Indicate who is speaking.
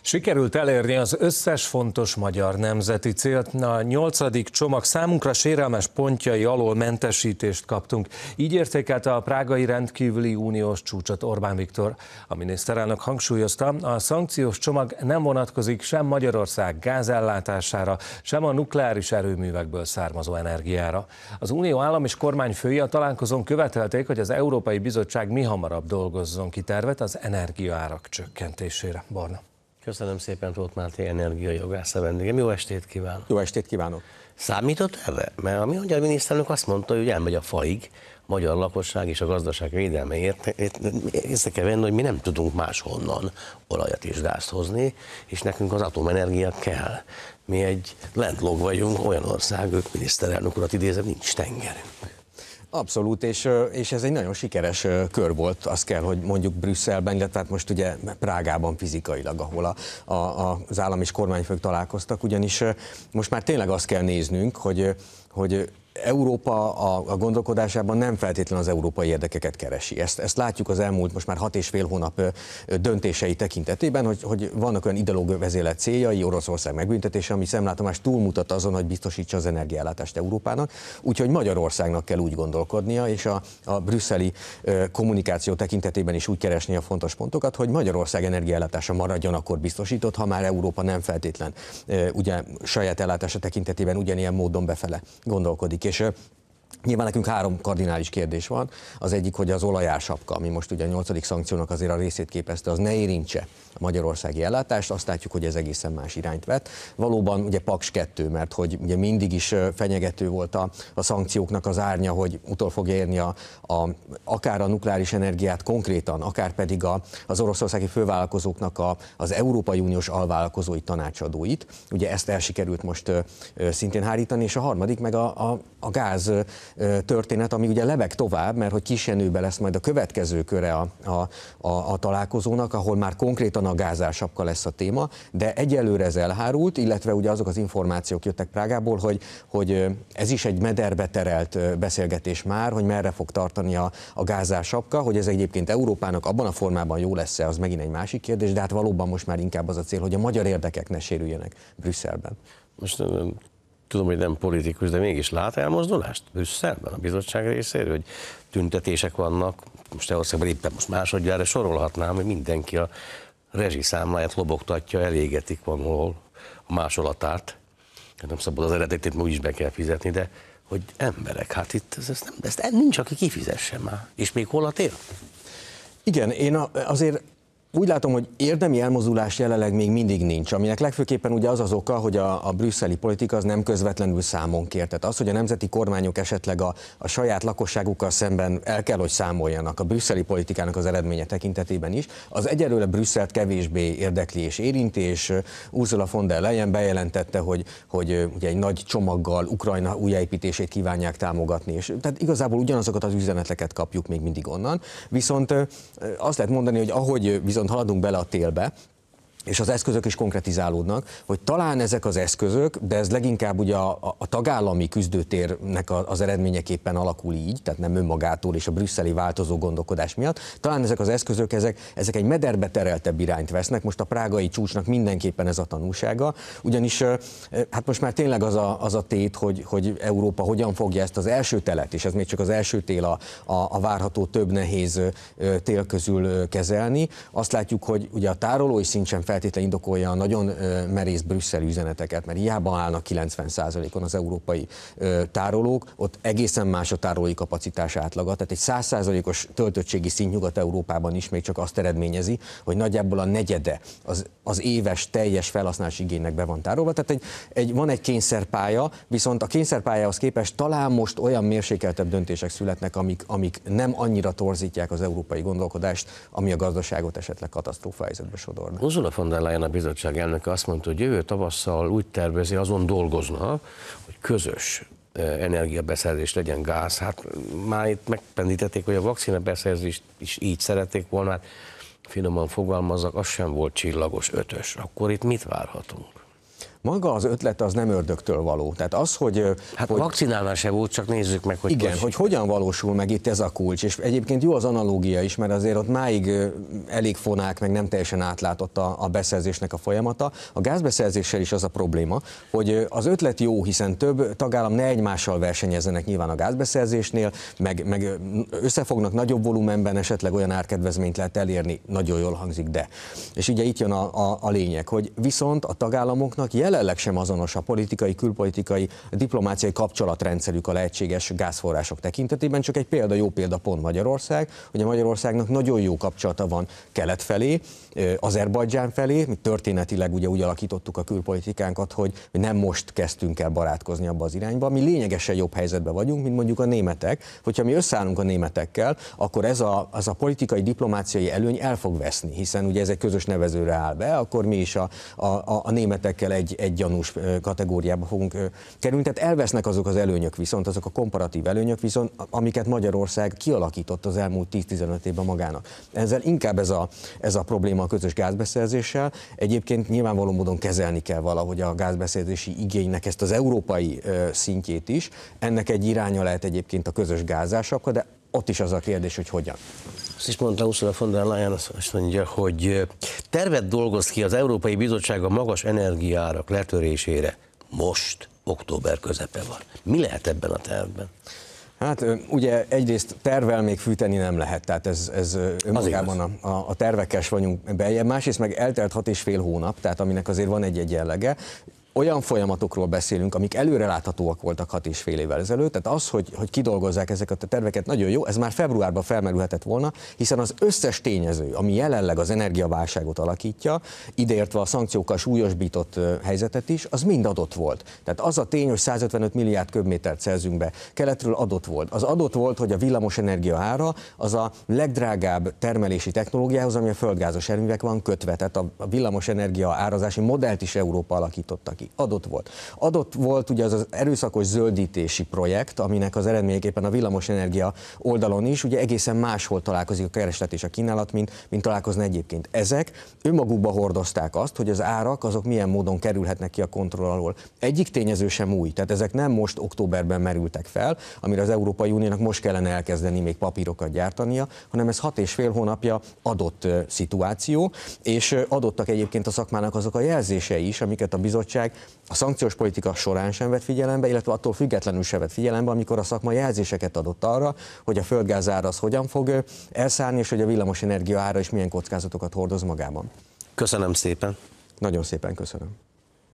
Speaker 1: Sikerült elérni az összes fontos magyar nemzeti célt. A nyolcadik csomag számunkra sérelmes pontjai alól mentesítést kaptunk. Így értékelte a prágai rendkívüli uniós csúcsot Orbán Viktor. A miniszterelnök hangsúlyozta, a szankciós csomag nem vonatkozik sem Magyarország gázellátására, sem a nukleáris erőművekből származó energiára. Az unió állam és fői a találkozón követelték, hogy az Európai Bizottság mi hamarabb dolgozzon ki tervet az energiaárak csökkentésére. Barna. Köszönöm szépen Tóth Máté energiajogász a vendégem. Jó estét kívánok! Jó estét kívánok! Számított erre? Mert a mi magyar miniszterelnök azt mondta, hogy elmegy a faig, a magyar lakosság és a gazdaság védelmeért. Észre kell venni, hogy mi nem tudunk máshonnan olajat és gázt hozni, és nekünk az atomenergia kell. Mi egy lentlog vagyunk, olyan ország, ők miniszterelnök urat idézem, nincs tengerünk.
Speaker 2: Abszolút, és, és ez egy nagyon sikeres kör volt, azt kell, hogy mondjuk Brüsszelben, illetve hát most ugye Prágában fizikailag, ahol a, a, a, az állam és kormányfők találkoztak, ugyanis most már tényleg azt kell néznünk, hogy hogy Európa a, a gondolkodásában nem feltétlenül az európai érdekeket keresi. Ezt, ezt látjuk az elmúlt most már hat és fél hónap döntései tekintetében, hogy, hogy vannak olyan ideológiai vezélet céljai, Oroszország megbüntetése, ami szemlátomás túlmutat azon, hogy biztosítsa az energiállátást Európának. Úgyhogy Magyarországnak kell úgy gondolkodnia, és a, a brüsszeli kommunikáció tekintetében is úgy keresni a fontos pontokat, hogy Magyarország energiállátása maradjon akkor biztosított, ha már Európa nem feltétlen ugye saját ellátása tekintetében ugyanilyen módon befele gondolkodik. kişi Nyilván nekünk három kardinális kérdés van. Az egyik, hogy az olajársapka, ami most ugye a nyolcadik szankciónak azért a részét képezte, az ne érintse a magyarországi ellátást. Azt látjuk, hogy ez egészen más irányt vett. Valóban ugye Paks 2, mert hogy ugye mindig is fenyegető volt a, a szankcióknak az árnya, hogy utol fog érni a, a, akár a nukleáris energiát konkrétan, akár pedig a, az oroszországi fővállalkozóknak a, az Európai Uniós alvállalkozói tanácsadóit. Ugye ezt sikerült most ö, ö, szintén hárítani, és a harmadik meg a, a, a gáz történet, ami ugye lebeg tovább, mert hogy kisenőbe lesz majd a következő köre a, a, a, a találkozónak, ahol már konkrétan a gázásapka lesz a téma, de egyelőre ez elhárult, illetve ugye azok az információk jöttek Prágából, hogy, hogy ez is egy mederbe terelt beszélgetés már, hogy merre fog tartani a, a gázásapka, hogy ez egyébként Európának abban a formában jó lesz-e, az megint egy másik kérdés, de hát valóban most már inkább az a cél, hogy a magyar érdekek ne sérüljenek Brüsszelben. Most tudom, hogy nem
Speaker 1: politikus, de mégis lát elmozdulást Brüsszelben a bizottság részéről, hogy tüntetések vannak, most Európában éppen most másodjára sorolhatnám, hogy mindenki a rezsiszámláját lobogtatja, elégetik van, hol a másolatát, hát nem szabad az eredetét, úgy is
Speaker 2: be kell fizetni, de hogy emberek, hát itt ez, ez nem, ezt nincs, aki kifizesse már, és még hol a tél? Igen, én azért úgy látom, hogy érdemi elmozulás jelenleg még mindig nincs, aminek legfőképpen ugye az az oka, hogy a, a brüsszeli politika az nem közvetlenül számon kér. Tehát az, hogy a nemzeti kormányok esetleg a, a saját lakosságukkal szemben el kell, hogy számoljanak a brüsszeli politikának az eredménye tekintetében is, az egyelőre Brüsszelt kevésbé érdekli és érinti, és Ursula von der Leyen bejelentette, hogy, hogy ugye egy nagy csomaggal Ukrajna újjáépítését kívánják támogatni. És, tehát igazából ugyanazokat az üzeneteket kapjuk még mindig onnan. Viszont azt lehet mondani, hogy ahogy bizony viszont haladunk bele a télbe, és az eszközök is konkretizálódnak, hogy talán ezek az eszközök, de ez leginkább ugye a, a tagállami küzdőtérnek az eredményeképpen alakul így, tehát nem önmagától és a brüsszeli változó gondolkodás miatt, talán ezek az eszközök, ezek, ezek egy mederbe tereltebb irányt vesznek, most a prágai csúcsnak mindenképpen ez a tanulsága, ugyanis hát most már tényleg az a, az a tét, hogy, hogy Európa hogyan fogja ezt az első telet, és ez még csak az első tél a, a, a várható több nehéz tél közül kezelni, azt látjuk, hogy ugye a tárolói szintsen feltétlenül indokolja a nagyon merész brüsszeli üzeneteket, mert hiába állnak 90%-on az európai tárolók, ott egészen más a tárolói kapacitás átlaga, tehát egy 100%-os töltöttségi szint Nyugat-Európában is még csak azt eredményezi, hogy nagyjából a negyede az, az éves teljes felhasználási igénynek be van tárolva, tehát egy, egy, van egy kényszerpálya, viszont a kényszerpályához képest talán most olyan mérsékeltebb döntések születnek, amik, amik nem annyira torzítják az európai gondolkodást, ami a gazdaságot esetleg katasztrófa helyzetbe sodorna. Ursula von der
Speaker 1: Leyen, a bizottság elnöke azt mondta, hogy jövő tavasszal úgy tervezi, azon dolgozna, hogy közös e, energiabeszerzés legyen gáz. Hát már itt megpendítették, hogy a vakcina beszerzést is így szerették volna, hát finoman fogalmazzak, az sem volt csillagos
Speaker 2: ötös. Akkor itt mit várhatunk? maga az ötlet az nem ördögtől való. Tehát az, hogy... Hát hogy, a vakcinálás se volt, csak nézzük meg, hogy... Igen, hogy, hogy hogyan valósul meg itt ez a kulcs, és egyébként jó az analógia is, mert azért ott máig elég fonák, meg nem teljesen átlátott a, a beszerzésnek a folyamata. A gázbeszerzéssel is az a probléma, hogy az ötlet jó, hiszen több tagállam ne egymással versenyezzenek nyilván a gázbeszerzésnél, meg, meg összefognak nagyobb volumenben, esetleg olyan árkedvezményt lehet elérni, nagyon jól hangzik, de. És ugye itt jön a, a, a lényeg, hogy viszont a tagállamoknak jelen jelenleg sem azonos a politikai, külpolitikai, diplomáciai kapcsolatrendszerük a lehetséges gázforrások tekintetében. Csak egy példa, jó példa pont Magyarország. Ugye Magyarországnak nagyon jó kapcsolata van kelet felé, Azerbajdzsán felé, mi történetileg ugye úgy alakítottuk a külpolitikánkat, hogy nem most kezdtünk el barátkozni abba az irányba, mi lényegesen jobb helyzetben vagyunk, mint mondjuk a németek. Hogyha mi összeállunk a németekkel, akkor ez a, az a politikai, diplomáciai előny el fog veszni, hiszen ugye ez egy közös nevezőre áll be, akkor mi is a, a, a németekkel egy, egy gyanús kategóriába fogunk kerülni. Tehát elvesznek azok az előnyök viszont, azok a komparatív előnyök viszont, amiket Magyarország kialakított az elmúlt 10-15 évben magának. Ezzel inkább ez a, ez a probléma a közös gázbeszerzéssel. Egyébként nyilvánvaló módon kezelni kell valahogy a gázbeszerzési igénynek ezt az európai szintjét is. Ennek egy iránya lehet egyébként a közös gázásak, de ott is az a kérdés, hogy hogyan.
Speaker 1: Azt is mondta Ursula von der Leyen, azt mondja, hogy tervet dolgoz ki az Európai Bizottság a magas energiárak letörésére. Most, október közepe
Speaker 2: van. Mi lehet ebben a tervben? Hát ugye egyrészt tervel még fűteni nem lehet, tehát ez, ez önmagában a, a, a tervekes vagyunk beljebb. Másrészt meg eltelt hat és fél hónap, tehát aminek azért van egy jellege olyan folyamatokról beszélünk, amik előreláthatóak voltak hat és fél évvel ezelőtt, tehát az, hogy, hogy kidolgozzák ezeket a terveket, nagyon jó, ez már februárban felmerülhetett volna, hiszen az összes tényező, ami jelenleg az energiaválságot alakítja, ideértve a szankciókkal súlyosbított helyzetet is, az mind adott volt. Tehát az a tény, hogy 155 milliárd köbmétert szerzünk be, keletről adott volt. Az adott volt, hogy a villamosenergia ára az a legdrágább termelési technológiához, ami a földgázos erművek van kötve, tehát a villamosenergia árazási modellt is Európa alakította neki. Adott volt. Adott volt ugye az, az erőszakos zöldítési projekt, aminek az eredményeképpen a villamosenergia oldalon is ugye egészen máshol találkozik a kereslet és a kínálat, mint, mint találkozna egyébként. Ezek önmagukba hordozták azt, hogy az árak azok milyen módon kerülhetnek ki a kontroll alól. Egyik tényező sem új, tehát ezek nem most októberben merültek fel, amire az Európai Uniónak most kellene elkezdeni még papírokat gyártania, hanem ez hat és fél hónapja adott szituáció, és adottak egyébként a szakmának azok a jelzései is, amiket a bizottság a szankciós politika során sem vett figyelembe, illetve attól függetlenül sem vett figyelembe, amikor a szakma jelzéseket adott arra, hogy a földgáz ára az hogyan fog elszállni, és hogy a villamos energia ára is milyen kockázatokat hordoz magában.
Speaker 1: Köszönöm szépen. Nagyon szépen köszönöm.